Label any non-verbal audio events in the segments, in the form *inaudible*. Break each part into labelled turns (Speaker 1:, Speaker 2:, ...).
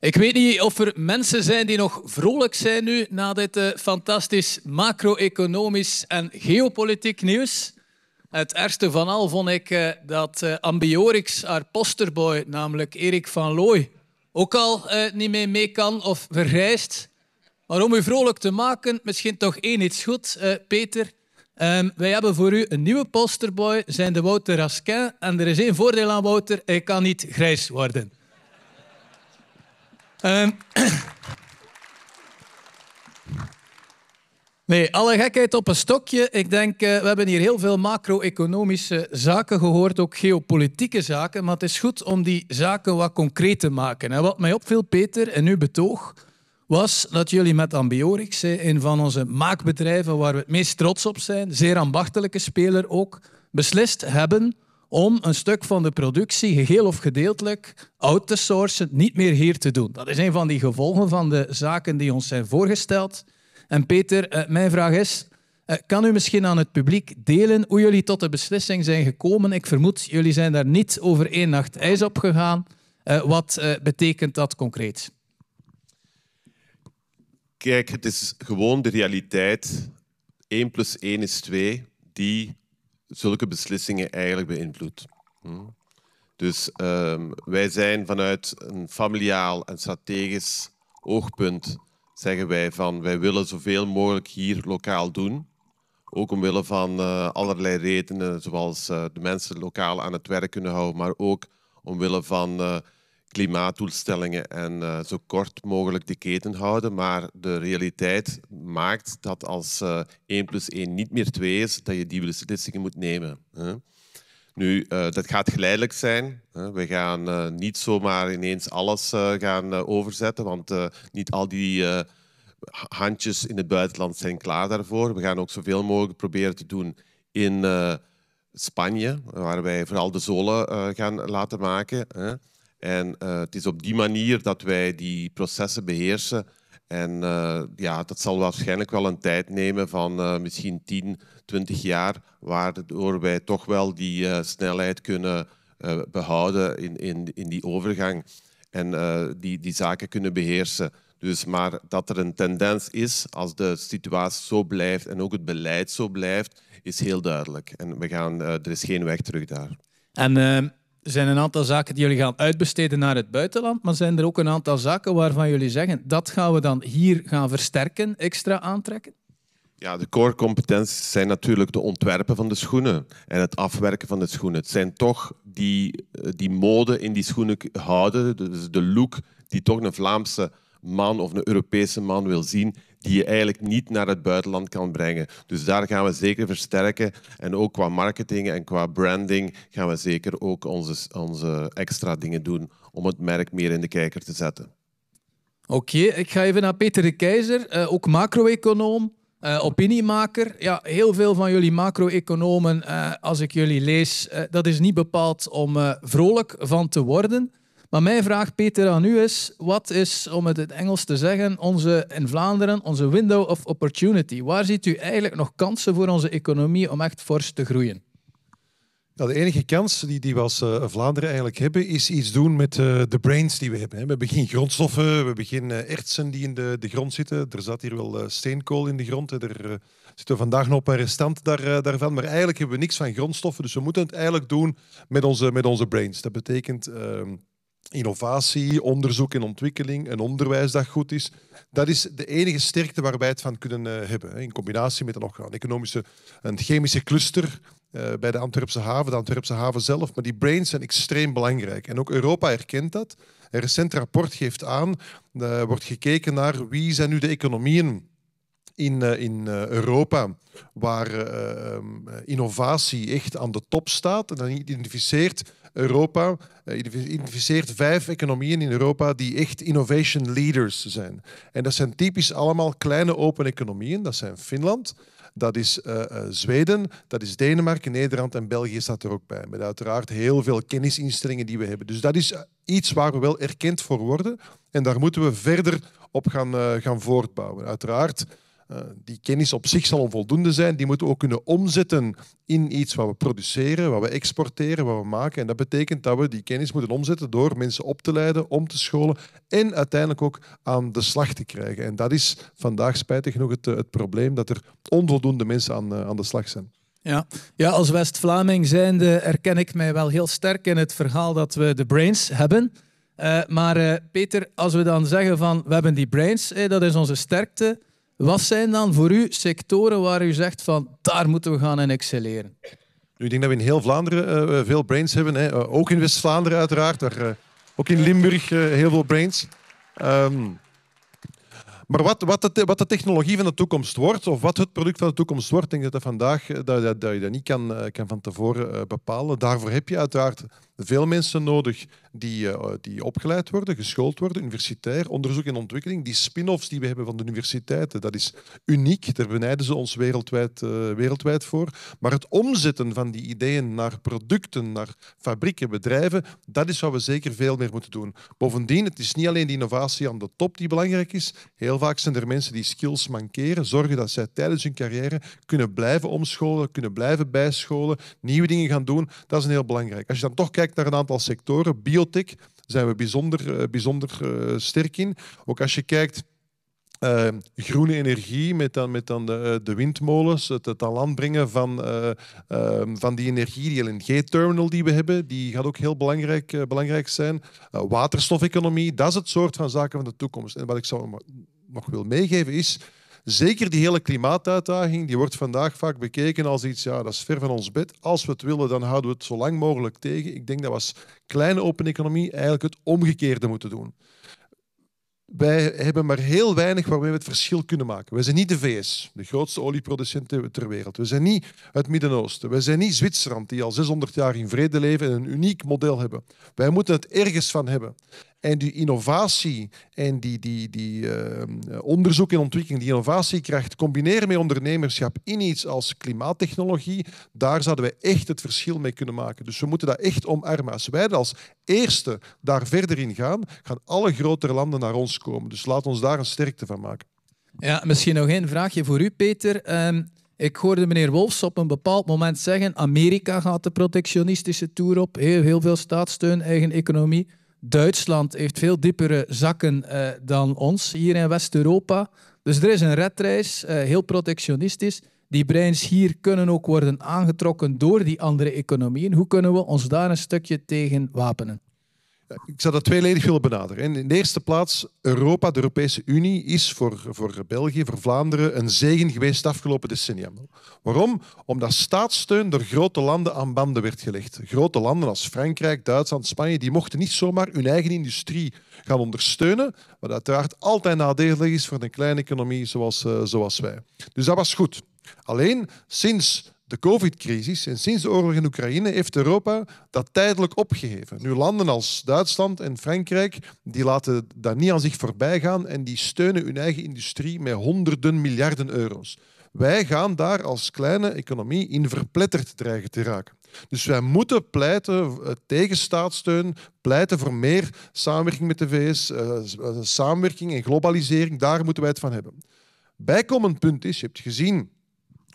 Speaker 1: Ik weet niet of er mensen zijn die nog vrolijk zijn nu na dit eh, fantastisch macro-economisch en geopolitiek nieuws. Het ergste van al vond ik eh, dat uh, Ambiorix, haar posterboy, namelijk Erik van Looy, ook al niet meer mee kan of vergrijst. Maar om u vrolijk te maken, misschien toch één iets goed, Peter. Ehm, wij hebben voor u een nieuwe posterboy, zijn de Wouter Raskin. En er is één voordeel aan Wouter, hij kan niet grijs worden. Ehm, nee, alle gekheid op een stokje. Ik denk, eh, we hebben hier heel veel macro-economische zaken gehoord, ook geopolitieke zaken. Maar het is goed om die zaken wat concreet te maken. En wat mij opviel, Peter, en uw betoog, was dat jullie met Ambiorix, een van onze maakbedrijven waar we het meest trots op zijn, zeer ambachtelijke speler ook, beslist hebben om een stuk van de productie, geheel of gedeeltelijk, out te sourcen, niet meer hier te doen. Dat is een van die gevolgen van de zaken die ons zijn voorgesteld. En Peter, eh, mijn vraag is, eh, kan u misschien aan het publiek delen hoe jullie tot de beslissing zijn gekomen? Ik vermoed, jullie zijn daar niet over één nacht ijs op gegaan. Eh, wat betekent dat concreet?
Speaker 2: Kijk, het is gewoon de realiteit. 1 plus 1 is 2, die zulke beslissingen eigenlijk beïnvloedt. Hm? Dus ehm, wij zijn vanuit een familiaal en strategisch oogpunt zeggen wij van wij willen zoveel mogelijk hier lokaal doen. Ook omwille van eh, allerlei redenen, zoals eh, de mensen lokaal aan het werk kunnen houden, maar ook omwille van eh, klimaatdoelstellingen en eh, zo kort mogelijk de keten houden. Maar de realiteit maakt dat als uh, eh, 1 plus 1 niet meer 2 is, dat je die beslissingen moet nemen. Hè? Nu, eh, dat gaat geleidelijk zijn. Hè? We gaan niet zomaar ineens alles gaan overzetten, want niet al die handjes in het buitenland zijn klaar daarvoor. We gaan ook zoveel mogelijk proberen te doen in Spanje, waar wij vooral de zolen gaan laten maken. Hè? En eh, het is op die manier dat wij die processen beheersen. En eh, ja, dat zal waarschijnlijk wel een tijd nemen van eh, misschien 10, 20 jaar, waardoor wij toch wel die snelheid kunnen behouden in, in, in die overgang en die, die zaken kunnen beheersen. Dus, maar dat er een tendens is, als de situatie zo blijft en ook het beleid zo blijft, is heel duidelijk. En we gaan, er is geen weg terug
Speaker 1: daar. En er zijn een aantal zaken die jullie gaan uitbesteden naar het buitenland, maar zijn er ook een aantal zaken waarvan jullie zeggen dat gaan we dan hier gaan versterken, extra aantrekken?
Speaker 2: Ja, de core competenties zijn natuurlijk de ontwerpen van de schoenen en het afwerken van de schoenen. Het zijn toch die, eh, die mode in die schoenen houden, dus de look die toch een Vlaamse man of een Europese man wil zien, die je eigenlijk niet naar het buitenland kan brengen. Dus daar gaan we zeker versterken. En ook qua marketing en qua branding gaan we zeker ook onze, onze extra dingen doen om het merk meer in de kijker te
Speaker 1: zetten. Oké, ik ga even naar Peter de Keizer, eh, ook macro-econoom, uh, opiniemaker. Ja, heel veel van jullie macro-economen, eh, als ik jullie lees, dat is niet bepaald om vrolijk van te worden. Maar mijn vraag, Peter, aan u is: wat is, om het in het Engels te zeggen, onze in Vlaanderen, onze window of opportunity? Waar ziet u eigenlijk nog kansen voor onze economie om echt fors te groeien? Nou, de
Speaker 3: enige kans die, die we als eh, Vlaanderen eigenlijk hebben, is iets doen met eh, de brains die we hebben. We hebben geen grondstoffen, we hebben geen eh, ertsen die in de, de grond zitten. Er zat hier wel steenkool in de grond. Er zitten vandaag nog een restant daar, daarvan. Maar eigenlijk hebben we niks van grondstoffen. Dus we moeten het eigenlijk doen met onze, met onze brains. Dat betekent ehm, innovatie, onderzoek en ontwikkeling, en onderwijs dat goed is. Dat is de enige sterkte waar wij het van kunnen eh, hebben. In combinatie met een, nog een economische, een chemische cluster eh, bij de Antwerpse haven, de Antwerpse haven zelf. Maar die brains zijn extreem belangrijk. En ook Europa erkent dat. Een recent rapport geeft aan, uh, wordt gekeken naar wie zijn nu de economieën in, eh, in eh, Europa, waar eh, ehm, innovatie echt aan de top staat. En dan identificeert Europa, identificeert vijf economieën in Europa die echt innovation leaders zijn. En dat zijn typisch allemaal kleine open economieën. Dat zijn Finland, dat is Zweden, dat is Denemarken, Nederland en België staat er ook bij. Met uiteraard heel veel kennisinstellingen die we hebben. Dus dat is iets waar we wel erkend voor worden. En daar moeten we verder op gaan, gaan voortbouwen. Uiteraard eh, die kennis op zich zal onvoldoende zijn. Die moeten we ook kunnen omzetten in iets wat we produceren, wat we exporteren, wat we maken. En dat betekent dat we die kennis moeten omzetten door mensen op te leiden, om te scholen en uiteindelijk ook aan de slag te krijgen. En dat is vandaag spijtig nog het, eh, het probleem, dat er onvoldoende mensen aan, eh, aan de slag zijn.
Speaker 1: Ja. ja, als West-Vlaming zijnde herken ik mij wel heel sterk in het verhaal dat we de brains hebben. maar Peter, als we dan zeggen van we hebben die brains, dat is onze sterkte. Wat zijn dan voor u sectoren waar u zegt van daar moeten we gaan en excelleren? Ik denk dat we in heel Vlaanderen
Speaker 3: eh, eh, veel brains hebben. Hè. Eh, ook in West-Vlaanderen uiteraard. Daar, ook in Limburg heel veel brains. Ehm, maar wat, wat, de, wat, de, technologie van de toekomst wordt, of wat het product van de toekomst wordt, denk ik dat, dat vandaag dat, dat, je dat niet kan, kan van tevoren bepalen. Daarvoor heb je uiteraard veel mensen nodig die, eh, die opgeleid worden, geschoold worden, universitair, onderzoek en ontwikkeling. Die spin-offs die we hebben van de universiteiten, dat is uniek. Daar benijden ze ons wereldwijd, eh, wereldwijd voor. Maar het omzetten van die ideeën naar producten, naar fabrieken, bedrijven, dat is wat we zeker veel meer moeten doen. Bovendien, het is niet alleen die innovatie aan de top die belangrijk is. Heel vaak zijn er mensen die skills mankeren, zorgen dat zij tijdens hun carrière kunnen blijven omscholen, kunnen blijven bijscholen, nieuwe dingen gaan doen. Dat is een heel belangrijk. Als je dan toch kijkt kijkt naar een aantal sectoren, biotech zijn we bijzonder, eh, bijzonder eh, sterk in. Ook als je kijkt uh, groene energie met dan, met dan de, de windmolens, het, het aan land brengen van, van die energie, die LNG-terminal die we hebben, die gaat ook heel belangrijk, belangrijk zijn. waterstofeconomie, dat is het soort van zaken van de toekomst. En wat ik zou nog wil meegeven is, Zeker die hele klimaatuitdaging, die wordt vandaag vaak bekeken als iets, ja, dat is ver van ons bed. Als we het willen, dan houden we het zo lang mogelijk tegen. Ik denk dat we als kleine open economie eigenlijk het omgekeerde moeten doen. Wij hebben maar heel weinig waarmee we het verschil kunnen maken. We zijn niet de VS, de grootste olieproducent ter wereld. We zijn niet het Midden-Oosten. We zijn niet Zwitserland, die al 600 jaar in vrede leven en een uniek model hebben. Wij moeten het ergens van hebben. En die innovatie en die, die, die ehm, onderzoek en ontwikkeling, die innovatiekracht combineren met ondernemerschap in iets als klimaattechnologie, daar zouden we echt het verschil mee kunnen maken. Dus we moeten dat echt omarmen. Als wij als eerste daar verder in gaan, gaan alle grotere landen naar ons komen. Dus laat ons daar een sterkte van maken.
Speaker 1: Ja, misschien nog één vraagje voor u, Peter. Ehm, ik hoorde meneer Wolfs op een bepaald moment zeggen: Amerika gaat de protectionistische toer op, heel, heel veel staatssteun, eigen economie. Duitsland heeft veel diepere zakken eh, dan ons hier in West-Europa. Dus er is een redreis eh, heel protectionistisch. Die breins hier kunnen ook worden aangetrokken door die andere economieën. Hoe kunnen we ons daar een stukje tegen wapenen? Eh, ik zou dat tweeledig willen benaderen. In de eerste
Speaker 3: plaats, Europa, de Europese Unie, is voor, voor België, voor Vlaanderen, een zegen geweest de afgelopen decennia. Waarom? Omdat staatssteun door grote landen aan banden werd gelegd. Grote landen als Frankrijk, Duitsland, Spanje, die mochten niet zomaar hun eigen industrie gaan ondersteunen, wat uiteraard altijd nadelig is voor een kleine economie zoals, eh, zoals wij. Dus dat was goed. Alleen sinds de COVID-crisis en sinds de oorlog in Oekraïne heeft Europa dat tijdelijk opgeheven. Nu landen als Duitsland en Frankrijk die laten dat niet aan zich voorbij gaan en die steunen hun eigen industrie met honderden miljarden euro's. Wij gaan daar als kleine economie in verpletterd dreigen te raken. Dus wij moeten pleiten eh, tegen staatssteun, pleiten voor meer samenwerking met de VS, eh, eh, samenwerking en globalisering. Daar moeten wij het van hebben. Bijkomend punt is, je hebt gezien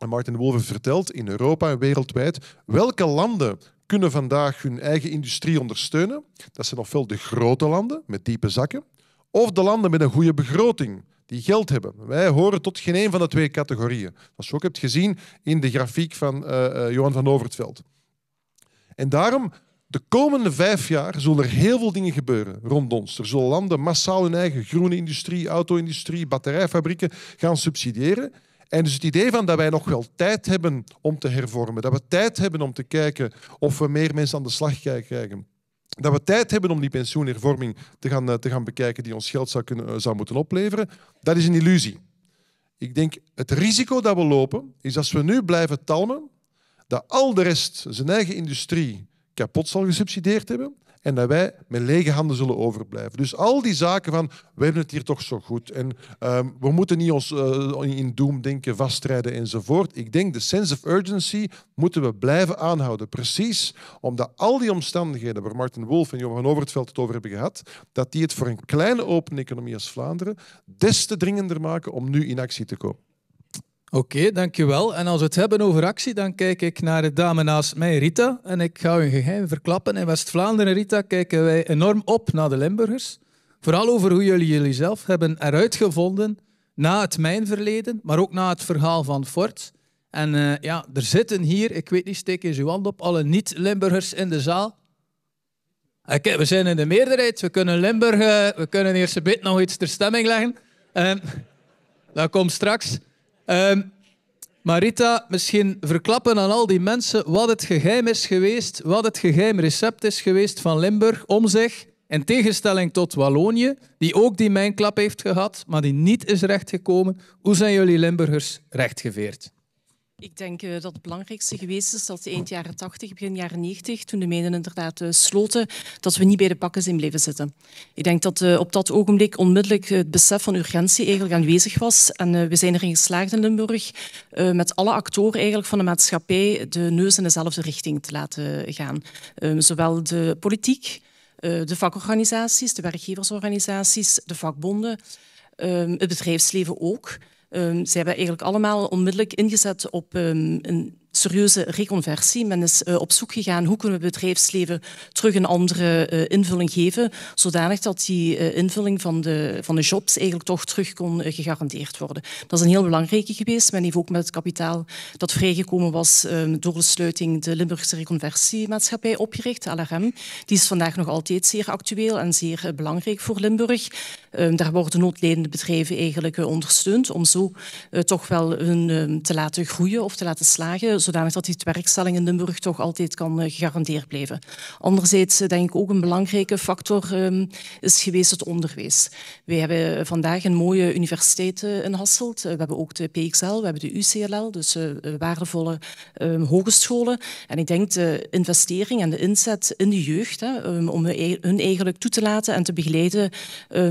Speaker 3: Martin de Wolven vertelt, in Europa en wereldwijd, welke landen kunnen vandaag hun eigen industrie ondersteunen. Dat zijn ofwel de grote landen met diepe zakken, of de landen met een goede begroting die geld hebben. Wij horen tot geen een van de twee categorieën. Zoals je ook hebt gezien in de grafiek van uh, uh, Johan van Overtveld. En daarom, de komende vijf jaar zullen er heel veel dingen gebeuren rond ons. Er zullen landen massaal hun eigen groene industrie, auto-industrie, batterijfabrieken gaan subsidiëren. En dus het idee van dat wij nog wel tijd hebben om te hervormen, dat we tijd hebben om te kijken of we meer mensen aan de slag krijgen, dat we tijd hebben om die pensioenhervorming te gaan, eh, te gaan bekijken die ons geld zou, kunnen, eh, zou moeten opleveren, dat is een illusie. Ik denk, het risico dat we lopen, is als we nu blijven talmen, dat al de rest, zijn eigen industrie, kapot zal gesubsidieerd hebben, en dat wij met lege handen zullen overblijven. Dus al die zaken van, we hebben het hier toch zo goed en ehm, we moeten niet ons eh, in doom denken, vastrijden enzovoort. Ik denk, de sense of urgency moeten we blijven aanhouden. Precies omdat al die omstandigheden waar Martin Wolf en Johan Overveld het over hebben gehad, dat die het voor een kleine
Speaker 1: open economie als Vlaanderen des te dringender maken om nu in actie te komen. Oké, dankjewel. En als we het hebben over actie, dan kijk ik naar de dame naast mij, Rita. En ik ga een geheim verklappen. In West-Vlaanderen, Rita, kijken wij enorm op naar de Limburgers. Vooral over hoe jullie jullie zelf hebben eruit gevonden na het mijnverleden, maar ook na het verhaal van Fort. En eh, ja, er zitten hier, ik weet niet, steek eens uw hand op, alle niet-Limburgers in de zaal. Okay, we zijn in de meerderheid, we kunnen Limburg, we kunnen eerst een beetje nog iets ter stemming leggen. Ehm, dat komt straks. Ehm, Marita, misschien verklappen aan al die mensen wat het geheim is geweest, wat het geheim recept is geweest van Limburg om zich, in tegenstelling tot Wallonië, die ook die mijnklap heeft gehad, maar die niet is rechtgekomen. Hoe zijn jullie Limburgers rechtgeveerd?
Speaker 4: Ik denk eh, dat het belangrijkste geweest is dat eind jaren 80, begin jaren 90, toen de mijnen inderdaad eh, sloten, dat we niet bij de pakken zijn blijven zitten. Ik denk dat eh, op dat ogenblik onmiddellijk het besef van urgentie eigenlijk aanwezig was. En we zijn erin geslaagd in Limburg met alle actoren eigenlijk van de maatschappij de neus in dezelfde richting te laten gaan. Ehm, zowel de politiek, de vakorganisaties, de werkgeversorganisaties, de vakbonden, ehm, het bedrijfsleven ook. Um, ehm, ze hebben eigenlijk allemaal onmiddellijk ingezet op ehm, een serieuze reconversie. Men is eh, op zoek gegaan hoe kunnen we bedrijfsleven terug een andere eh, invulling geven, zodanig dat die eh, invulling van de, van de jobs eigenlijk toch terug kon gegarandeerd worden. Dat is een heel belangrijke geweest. Men heeft ook met het kapitaal dat vrijgekomen was ehm, door de sluiting de Limburgse Reconversiemaatschappij opgericht, LRM. Die is vandaag nog altijd zeer actueel en zeer belangrijk voor Limburg. Ehm, daar worden noodlijdende bedrijven eigenlijk ondersteund om zo toch wel hun ehm, te laten groeien of te laten slagen zodanig dat die werkstelling in Limburg toch altijd kan eh, gegarandeerd blijven. Anderzijds eh, denk ik ook een belangrijke factor um, is geweest het onderwijs. We hebben vandaag een mooie universiteit eh, in Hasselt. we hebben ook de PXL, we hebben de UCLL, dus waardevolle ehm, hogescholen. En ik denk de investering en de inzet in de jeugd, hè, ehm, om e-, hun eigenlijk toe te laten en te begeleiden,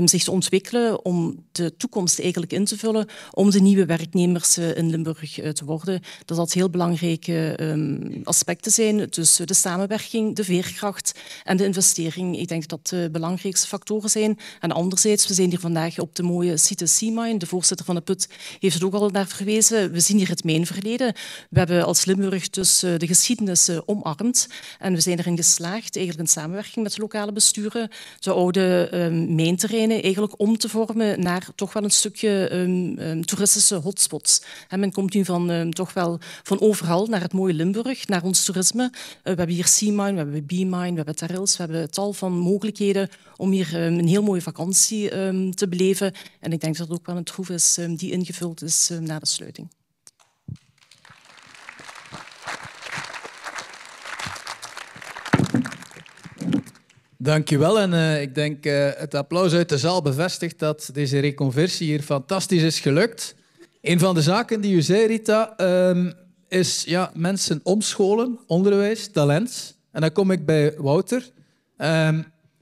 Speaker 4: zich te ontwikkelen, om de toekomst eigenlijk in te vullen, om de nieuwe werknemers in Limburg te worden. Dus dat dat heel belangrijk Ehm, aspecten zijn. Dus de samenwerking, de veerkracht en de investering. Ik denk dat dat de belangrijkste factoren zijn. En anderzijds, we zijn hier vandaag op de mooie site Seamine. De voorzitter van de PUT heeft er ook al naar verwezen. We zien hier het mijnverleden. We hebben als Limburg dus eh, de geschiedenis eh, omarmd. En we zijn erin geslaagd, eigenlijk in samenwerking met de lokale besturen, de oude um, mijnterreinen eigenlijk om te vormen naar toch wel een stukje ehm, toeristische hotspots. En men komt nu van toch wel van overal naar het mooie Limburg, naar ons toerisme. Eh, we hebben hier Seamine, we hebben B-Mine, we hebben Terrils, we hebben tal van mogelijkheden om hier ehm, een heel mooie vakantie ehm, te beleven. En ik denk dat het ook wel een troef is ehm, die ingevuld is na de sluiting.
Speaker 1: Dankjewel. En eh, ik denk eh, het applaus uit de zaal bevestigt dat deze reconversie hier fantastisch is gelukt. Een van de zaken die u zei, Rita, is ja, mensen omscholen, onderwijs, talent. En dan kom ik bij Wouter. Ehm,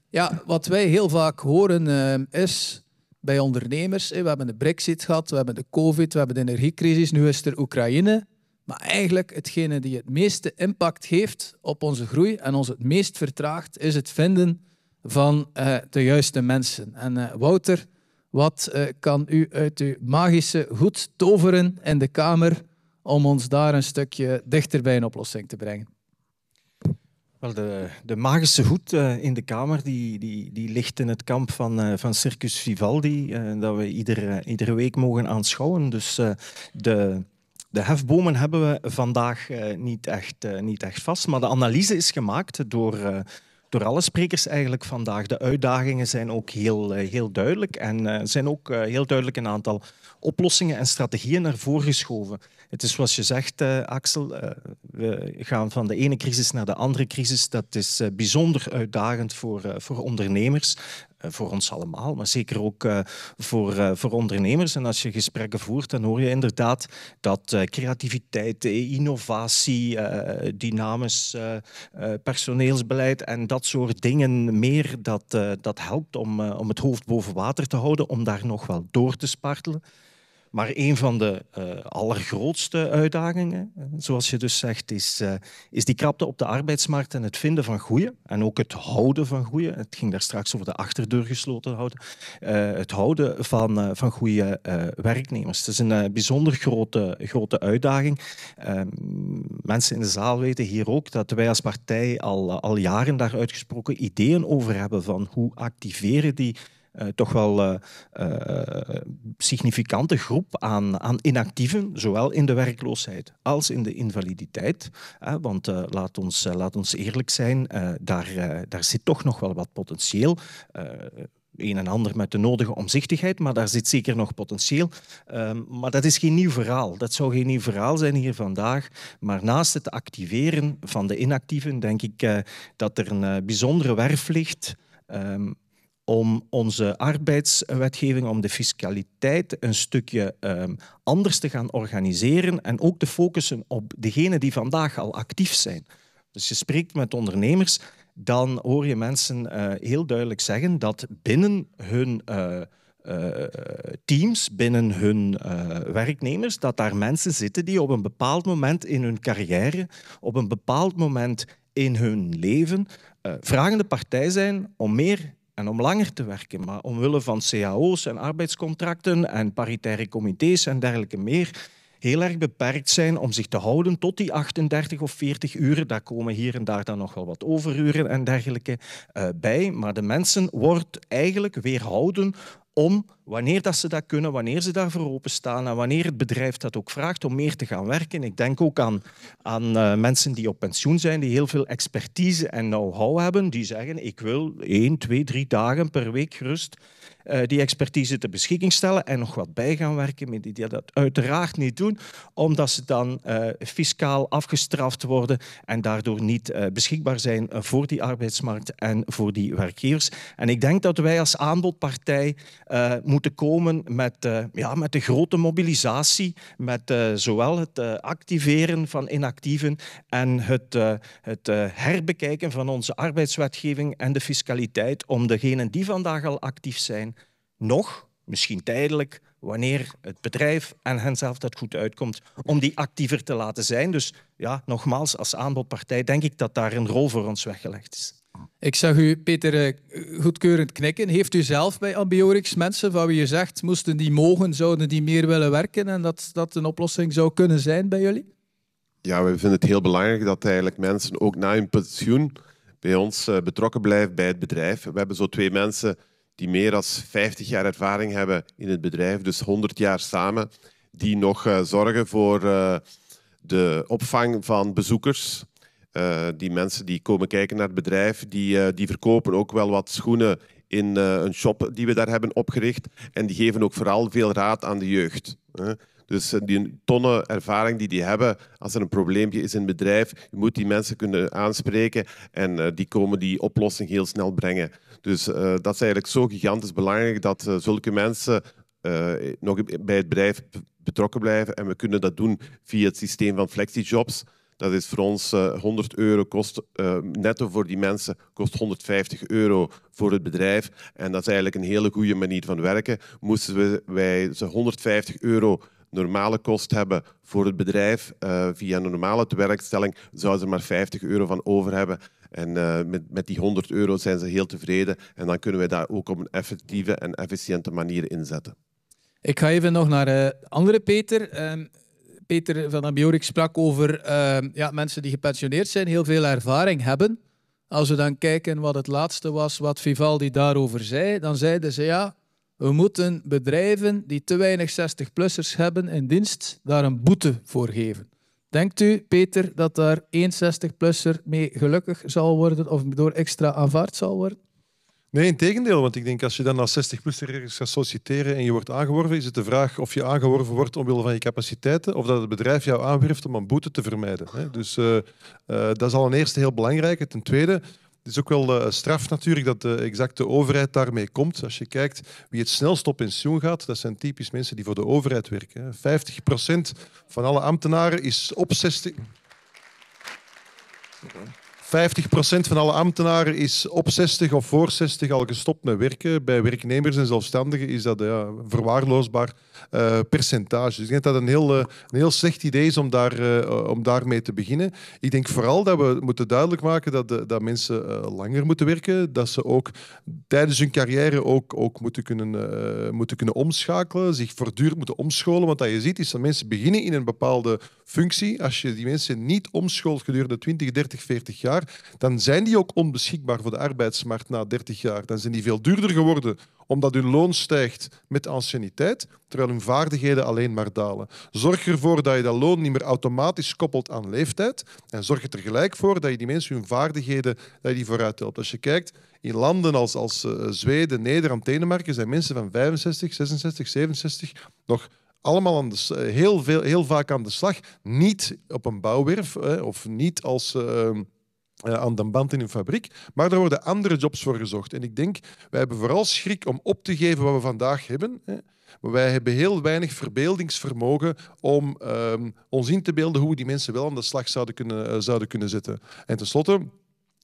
Speaker 1: ja, wat wij heel vaak horen ehm, is bij ondernemers, we hebben de brexit gehad, we hebben de covid, we hebben de energiecrisis, nu is er Oekraïne. Maar eigenlijk hetgene die het meeste impact heeft op onze groei en ons het meest vertraagt, is het vinden van eh, de juiste mensen. En eh, Wouter, wat eh, kan u uit uw magische goed toveren in de kamer om ons daar een stukje dichter bij een oplossing te brengen? Wel,
Speaker 5: de, de magische hoed eh, in de Kamer die, die, die ligt in het kamp van, eh, van Circus Vivaldi, eh, dat we iedere, iedere week mogen aanschouwen. Dus de, de hefbomen hebben we vandaag niet, echt, niet echt vast, maar de analyse is gemaakt door door alle sprekers eigenlijk vandaag. De uitdagingen zijn ook heel, heel duidelijk en zijn ook heel duidelijk een aantal oplossingen en strategieën naar voren geschoven. Het is zoals je zegt, eh, Axel, eh, we gaan van de ene crisis naar de andere crisis. Dat is eh, bijzonder uitdagend voor, voor ondernemers voor ons allemaal, maar zeker ook voor, voor ondernemers. En als je gesprekken voert, dan hoor je inderdaad dat creativiteit, innovatie, dynamisch personeelsbeleid en dat soort dingen meer, dat, dat helpt om, om het hoofd boven water te houden, om daar nog wel door te spartelen. Maar een van de eh, allergrootste uitdagingen, eh, zoals je dus zegt, is, eh, is die krapte op de arbeidsmarkt en het vinden van goeie. En ook het houden van goeie. Het ging daar straks over de achterdeur gesloten houden. het houden van, van goede werknemers. Het is een bijzonder grote, grote uitdaging. Ehm, mensen in de zaal weten hier ook dat wij als partij al, al jaren daar uitgesproken ideeën over hebben van hoe activeren die eh, toch wel uh, significante groep aan, aan inactieven, zowel in de werkloosheid als in de invaliditeit. want laat, ons, laat ons eerlijk zijn, daar, daar zit toch nog wel wat potentieel een en ander met de nodige omzichtigheid, maar daar zit zeker nog potentieel. Ehm, maar dat is geen nieuw verhaal. Dat zou geen nieuw verhaal zijn hier vandaag. Maar naast het activeren van de inactieven, denk ik dat er een bijzondere werf ligt ehm, om onze arbeidswetgeving, om de fiscaliteit een stukje ehm, anders te gaan organiseren en ook te focussen op degenen die vandaag al actief zijn. Dus je spreekt met ondernemers, dan hoor je mensen eh, heel duidelijk zeggen dat binnen hun eh, eh, teams, binnen hun werknemers, dat daar mensen zitten die op een bepaald moment in hun carrière, op een bepaald moment in hun leven, vragende partij zijn om meer en om langer te werken. Maar omwille van cao's en arbeidscontracten en paritaire comité's en dergelijke meer, heel erg beperkt zijn om zich te houden tot die 38 of 40 uren. Daar komen hier en daar dan nog wel wat overuren en dergelijke eh, bij. Maar de mensen wordt eigenlijk weerhouden om, wanneer dat ze dat kunnen, wanneer ze daarvoor openstaan en wanneer het bedrijf dat ook vraagt om meer te gaan werken. Ik denk ook aan, aan eh, mensen die op pensioen zijn, die heel veel expertise en know-how hebben, die zeggen ik wil één, twee, drie dagen per week gerust eh, die expertise ter beschikking stellen en nog wat bij gaan werken, maar die, dat uiteraard niet doen, omdat ze dan eh, fiscaal afgestraft worden en daardoor niet eh, beschikbaar zijn voor die arbeidsmarkt en voor die werkgevers. En ik denk dat wij als aanbodpartij moeten komen met, ja, met de grote mobilisatie, met zowel het activeren van inactieven en het, het herbekijken van onze arbeidswetgeving en de fiscaliteit om degenen die vandaag al actief zijn, nog, misschien tijdelijk, wanneer het bedrijf en henzelf dat goed uitkomt, om die actiever te laten zijn. Dus ja, nogmaals, als aanbodpartij denk ik dat daar een rol voor ons
Speaker 1: weggelegd is. Ik zag u, Peter, eh, goedkeurend knikken. Heeft u zelf bij Ambiorix mensen van wie je zegt, moesten die mogen, zouden die meer willen werken en dat dat een oplossing zou kunnen zijn bij jullie?
Speaker 2: Ja, we vinden het heel belangrijk dat eigenlijk mensen ook na hun pensioen bij ons eh, betrokken blijven bij het bedrijf. We hebben zo twee mensen die meer dan 50 jaar ervaring hebben in het bedrijf, dus 100 jaar samen, die nog eh, zorgen voor eh, de opvang van bezoekers. Eh, die mensen die komen kijken naar het bedrijf, die, die verkopen ook wel wat schoenen in een shop die we daar hebben opgericht. En die geven ook vooral veel raad aan de jeugd. Dus eh, die tonnen ervaring die die hebben, als er een probleempje is in het bedrijf, je moet die mensen kunnen aanspreken en eh, die komen die oplossing heel snel brengen. Dus eh, dat is eigenlijk zo gigantisch belangrijk dat zulke mensen nog bij het bedrijf betrokken blijven. En we kunnen dat doen via het systeem van flexijobs. Dat is voor ons 100 euro kost, netto voor die mensen, kost 150 euro voor het bedrijf. En dat is eigenlijk een hele goede manier van werken. Moesten we, wij ze 150 euro normale kost hebben voor het bedrijf eh, via een normale tewerkstelling, zouden ze maar 50 euro van over hebben. En eh, met, met die 100 euro zijn ze heel tevreden. En dan kunnen we daar ook op een effectieve en efficiënte manier inzetten.
Speaker 1: Ik ga even nog naar uh, andere Peter. Ehm, Peter van Abiorik sprak over ehm, ja, mensen die gepensioneerd zijn, heel veel ervaring hebben. Als we dan kijken wat het laatste was wat Vivaldi daarover zei, dan zeiden ze ja, we moeten bedrijven die te weinig 60-plussers hebben in dienst daar een boete voor geven. Denkt u, Peter, dat daar 60 plusser mee gelukkig zal worden of door extra aanvaard zal worden? Nee, in tegendeel. Want ik denk als je dan als 60-plusser
Speaker 3: gaat solliciteren en je wordt aangeworven, is het de vraag of je aangeworven wordt omwille van je capaciteiten of dat het bedrijf jou aanwerft om een boete te vermijden. Dus eh, eh, dat is al een eerste heel belangrijk. Ten tweede, het is ook wel uh, straf natuurlijk dat de exacte overheid daarmee komt. Als je kijkt wie het snelst op pensioen gaat, dat zijn typisch mensen die voor de overheid werken. Hè. 50% van alle ambtenaren is op 60. 50% van alle ambtenaren is op 60 of voor 60 al gestopt met werken. Bij werknemers en zelfstandigen is dat ja, een verwaarloosbaar eh, percentage. Dus ik denk dat het een heel, eh, een heel slecht idee is om, daar, eh, om daarmee te beginnen. Ik denk vooral dat we moeten duidelijk maken dat, de, dat mensen langer moeten werken. Dat ze ook tijdens hun carrière ook, ook moeten, kunnen, moeten kunnen omschakelen. Zich voortdurend moeten omscholen. Want wat je ziet is dat mensen beginnen in een bepaalde functie. Als je die mensen niet omscholt gedurende 20, 30, 40 jaar dan zijn die ook onbeschikbaar voor de arbeidsmarkt na 30 jaar. Dan zijn die veel duurder geworden omdat hun loon stijgt met anciëniteit, terwijl hun vaardigheden alleen maar dalen. Zorg ervoor dat je dat loon niet meer automatisch koppelt aan leeftijd en zorg er tegelijk voor dat je die mensen hun vaardigheden dat die vooruit helpt. Als je kijkt in landen als, als eh, Zweden, Nederland, Denemarken zijn mensen van 65, 66, 67 nog allemaal eh, heel, veel, heel vaak aan de slag. Niet op een bouwwerf of niet als eh, eh, aan de band in een fabriek. Maar er worden andere jobs voor gezocht. En ik denk, wij hebben vooral schrik om op te geven wat we vandaag hebben. Hè. Maar wij hebben heel weinig verbeeldingsvermogen om ehm, ons in te beelden hoe we die mensen wel aan de slag zouden kunnen, eh, zouden kunnen zetten. En tenslotte.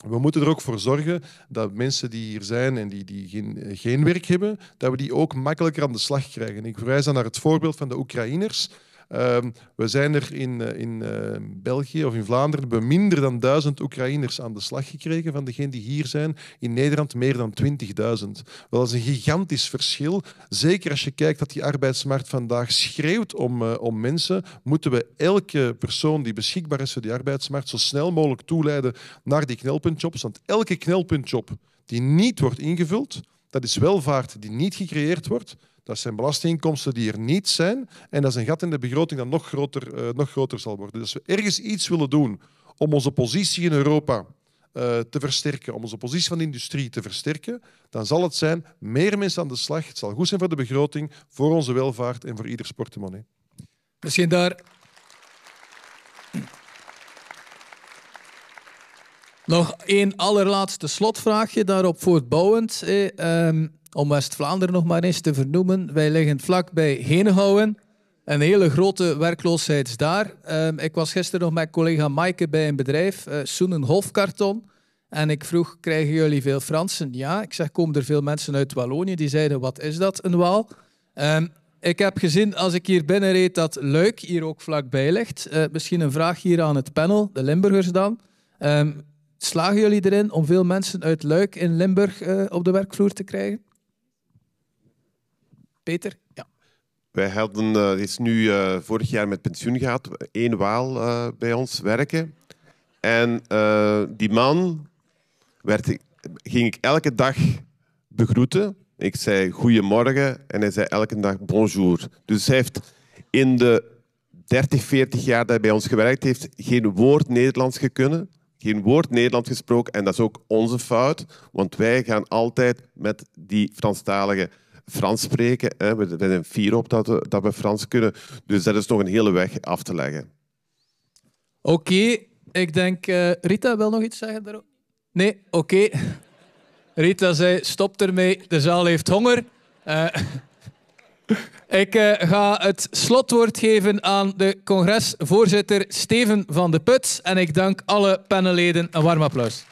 Speaker 3: We moeten er ook voor zorgen dat mensen die hier zijn en die, die geen, eh, geen werk hebben, dat we die ook makkelijker aan de slag krijgen. Ik verwijs dan naar het voorbeeld van de Oekraïners Ehm, we zijn er in, eh, in ehm, België of in Vlaanderen bij minder dan duizend Oekraïners aan de slag gekregen van degenen die hier zijn. In Nederland meer dan 20.000. Wel, dat is een gigantisch verschil. Zeker als je kijkt dat die arbeidsmarkt vandaag schreeuwt om, eh, om mensen, moeten we elke persoon die beschikbaar is voor die arbeidsmarkt zo snel mogelijk toeleiden naar die knelpuntjobs. Want elke knelpuntjob die niet wordt ingevuld, dat is welvaart die niet gecreëerd wordt. Dat zijn belastinginkomsten die er niet zijn. En dat is een gat in de begroting dat nog groter, eh, nog groter zal worden. Dus als we ergens iets willen doen om onze positie in Europa eh, te versterken, om onze positie van de industrie te versterken, dan zal het zijn meer mensen aan de slag. Het zal goed zijn voor de begroting, voor onze welvaart en voor ieders portemonnee. Misschien daar
Speaker 1: Nog één allerlaatste slotvraagje daarop voortbouwend. Eh, um, om West-Vlaanderen nog maar eens te vernoemen. Wij liggen vlak bij Henegouwen. Een hele grote werkloosheid daar. Ehm, ik was gisteren nog met collega Maaike bij een bedrijf, uh, eh, Soenen Hofkarton. En ik vroeg, krijgen jullie veel Fransen? Ja, ik zeg, komen er veel mensen uit Wallonië? Die zeiden, wat is dat, een Waal? Ehm, ik heb gezien als ik hier binnenreed dat Luik hier ook vlakbij ligt. Eh, misschien een vraag hier aan het panel, de Limburgers dan. Ehm, slagen jullie erin om veel mensen uit Luik in Limburg eh, op de werkvloer te krijgen? Ja.
Speaker 2: Wij hadden, eh, is nu eh, vorig jaar met pensioen gehad, één waal eh, bij ons werken. En die man werd, ging ik elke dag begroeten. Ik zei goedemorgen en hij zei elke dag bonjour. Dus hij heeft in de 30, 40 jaar dat hij bij ons gewerkt heeft, geen woord Nederlands gekund, Geen woord Nederlands gesproken. En dat is ook onze fout, want wij gaan altijd met die Franstaligen Frans spreken. Hè. We zijn fier op dat we, dat we Frans kunnen. Dus dat is nog een hele weg af te leggen.
Speaker 1: Oké, ik denk... Eh, Rita wil nog iets zeggen daarop. Nee? Oké. *laughs* Rita zei, stop ermee, de zaal heeft honger. Eh, *laughs* ik eh, ga het slotwoord geven aan de congresvoorzitter Steven van de Put. En ik dank alle paneleden. Een warm applaus.